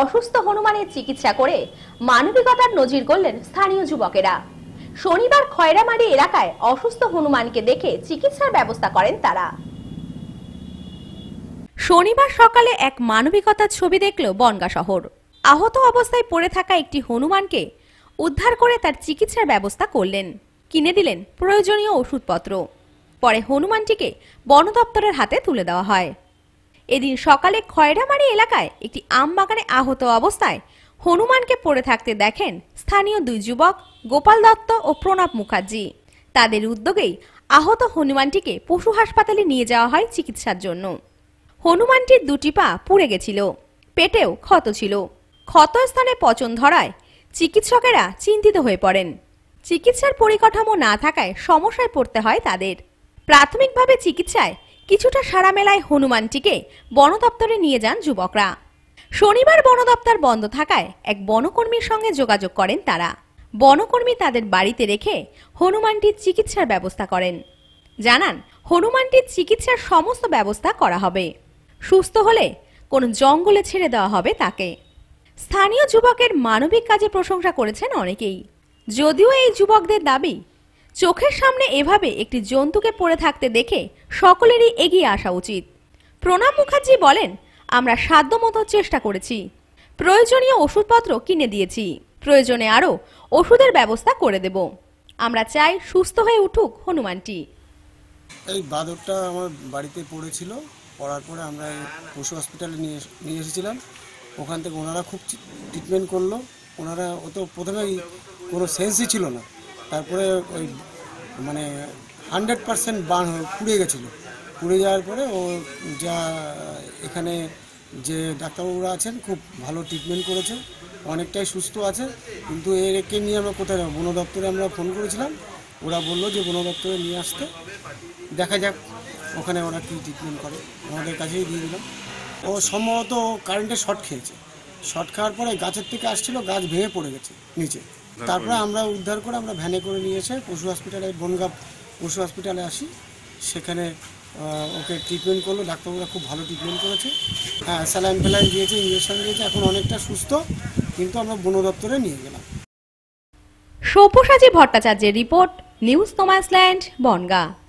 অসুস্থ হনুমানের চিকিৎসা করে মানবিকতার নজির করলেন স্থানীয় যুবকেরা শনিবার খয়রামারি এলাকায় অসুস্থ হনুমানকে দেখে চিকিৎসার ব্যবস্থা করেন তারা শনিবার সকালে এক মানবিকতার ছবি দেখল বনগা শহর আহত অবস্থায় পড়ে থাকা একটি হনুমানকে উদ্ধার করে তার চিকিৎসার ব্যবস্থা করলেন কিনে দিলেন প্রয়োজনীয় ওষুধপত্র পরে হনুমানটিকে বন হাতে তুলে দেওয়া হয় এদিন সকালে খয়রামারি এলাকায় একটি আম বাগানে আহত অবস্থায় হনুমানকে পড়ে থাকতে দেখেন স্থানীয় দুই যুবক গোপাল দত্ত ও প্রণব মুখার্জি তাদের উদ্যোগেই আহত হনুমানটিকে পশু হাসপাতালে নিয়ে যাওয়া হয় চিকিৎসার জন্য হনুমানটির দুটি পা পুড়ে গেছিল পেটেও ক্ষত ছিল ক্ষত স্থানে পচন ধরায় চিকিৎসকেরা চিন্তিত হয়ে পড়েন চিকিৎসার পরিকাঠামো না থাকায় সমস্যায় পড়তে হয় তাদের প্রাথমিকভাবে চিকিৎসায় কিছুটা সারা মেলায় হনুমানটিকে বন দপ্তরে নিয়ে যান যুবকরা শনিবার বন দপ্তর বন্ধ থাকায় এক বনকর্মীর সঙ্গে যোগাযোগ করেন তারা বনকর্মী তাদের বাড়িতে রেখে হনুমানটির চিকিৎসার ব্যবস্থা করেন জানান হনুমানটির চিকিৎসার সমস্ত ব্যবস্থা করা হবে সুস্থ হলে কোন জঙ্গলে ছেড়ে দেওয়া হবে তাকে স্থানীয় যুবকের মানবিক কাজে প্রশংসা করেছেন অনেকেই যদিও এই যুবকদের দাবি চোখের সামনে এভাবে একটি জন্তুকে পড়ে থাকতে দেখে সকলেরই এগিয়ে আসা উচিত প্রণাম মুখার্জি বলেন আমরা সাধ্যমতো চেষ্টা করেছি প্রয়োজনীয় ওষুধপত্র কিনে দিয়েছি প্রয়োজনে আরও ওষুধের ব্যবস্থা করে দেব আমরা চাই সুস্থ হয়ে উঠুক হনুমানটি এই বাদরটা আমার বাড়িতে পড়েছিল পড়ার পরে আমরা পশু হসপিটালে নিয়ে নিয়ে এসেছিলাম ওখান থেকে ওনারা খুব ট্রিটমেন্ট করলো ওনারা অত প্রথমেই কোনো সেন্সই ছিল না তারপরে ওই মানে হান্ড্রেড পারসেন্ট বান পুড়ে গেছিলো পুড়ে যাওয়ার পরে ও যা এখানে যে ডাক্তারবাবুরা আছেন খুব ভালো ট্রিটমেন্ট করেছে অনেকটাই সুস্থ আছে কিন্তু একে নিয়ে আমরা কোথায় যাবো বন দপ্তরে আমরা ফোন করেছিলাম ওরা বললো যে বন দপ্তরে নিয়ে আসতে দেখা যাক ওখানে ওরা কী ট্রিটমেন্ট করে আমাদের কাছেই দিয়ে দিলাম ও সম্ভবত কারেন্টে শর্ট খেয়েছে শর্ট খাওয়ার পরে গাছের থেকে আসছিলো গাছ ভেঙে পড়ে গেছে নিচে তারপরে আমরা উদ্ধার করে আমরা ভ্যানে করে নিয়ে এসে পশু হসপিটালে বনগাঁ পশু হসপিটালে আসি সেখানে ওকে ট্রিটমেন্ট করলো ডাক্তারবাবুরা খুব ভালো ট্রিটমেন্ট করেছে হ্যাঁ স্যালাইন ফ্যালাইন দিয়েছে ইঞ্জেকশন দিয়েছে এখন অনেকটা সুস্থ কিন্তু আমরা বন দপ্তরে নিয়ে গেলাম সব্যসাচী ভট্টাচার্যের রিপোর্ট নিউজ নোম্যান্সল্যান্ড বনগাঁ